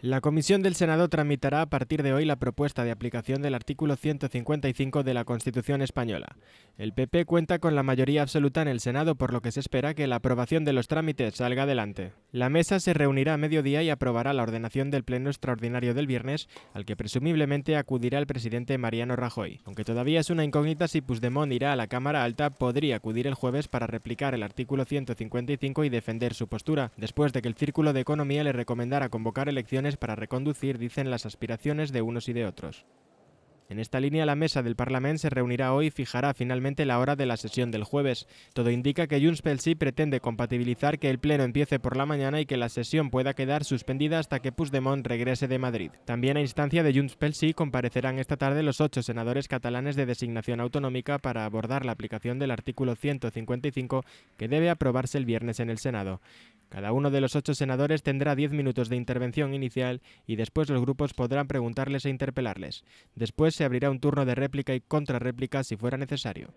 La comisión del Senado tramitará a partir de hoy la propuesta de aplicación del artículo 155 de la Constitución española. El PP cuenta con la mayoría absoluta en el Senado, por lo que se espera que la aprobación de los trámites salga adelante. La mesa se reunirá a mediodía y aprobará la ordenación del pleno extraordinario del viernes, al que presumiblemente acudirá el presidente Mariano Rajoy. Aunque todavía es una incógnita si Puigdemont irá a la Cámara Alta, podría acudir el jueves para replicar el artículo 155 y defender su postura, después de que el Círculo de Economía le recomendara convocar elecciones para reconducir, dicen, las aspiraciones de unos y de otros. En esta línea, la mesa del Parlament se reunirá hoy y fijará finalmente la hora de la sesión del jueves. Todo indica que Junts pel pretende compatibilizar que el pleno empiece por la mañana y que la sesión pueda quedar suspendida hasta que Puigdemont regrese de Madrid. También a instancia de Junts pel comparecerán esta tarde los ocho senadores catalanes de designación autonómica para abordar la aplicación del artículo 155 que debe aprobarse el viernes en el Senado. Cada uno de los ocho senadores tendrá diez minutos de intervención inicial y después los grupos podrán preguntarles e interpelarles. Después se abrirá un turno de réplica y contrarréplica si fuera necesario.